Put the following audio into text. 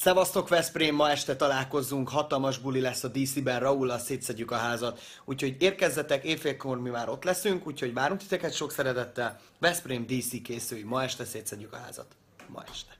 Szevasztok Veszprém, ma este találkozzunk, hatalmas buli lesz a DC-ben, raul szétszedjük a házat. Úgyhogy érkezzetek, éjfélkor mi már ott leszünk, úgyhogy várunk titeket sok szeretettel. Veszprém DC készülj, ma este szétszedjük a házat. Ma este.